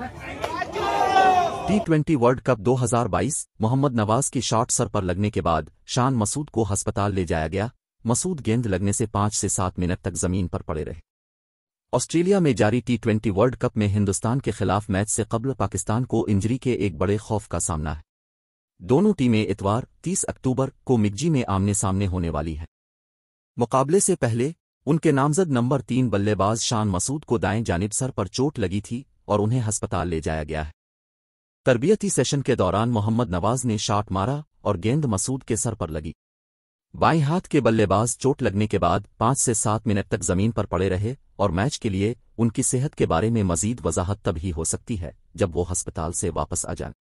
T twenty World Cup 2022 Mohammad Nawaz की shot sir पर लगने के बाद शान मसूद को अस्पताल ले जाया गया मसूद गेंद लगने से पांच से सात मिनट तक जमीन पर पड़े रहे ऑस्ट्रेलिया में जारी टी ट्वेंटी वर्ल्ड कप में हिंदुस्तान के खिलाफ मैच से कबल पाकिस्तान को इंजरी के एक बड़े खौफ का सामना है दोनों टीमें इतवार 30 अक्टूबर को मिग्जी में आमने सामने होने वाली है मुकाबले से पहले उनके नामजद नंबर तीन बल्लेबाज शान मसूद को दाएं जानब सर पर चोट लगी थी और उन्हें अस्पताल ले जाया गया है तरबियती सेशन के दौरान मोहम्मद नवाज ने शॉट मारा और गेंद मसूद के सर पर लगी बाएं हाथ के बल्लेबाज चोट लगने के बाद पांच से सात मिनट तक जमीन पर पड़े रहे और मैच के लिए उनकी सेहत के बारे में मजीद वजाहत तब ही हो सकती है जब वो अस्पताल से वापस आ जाए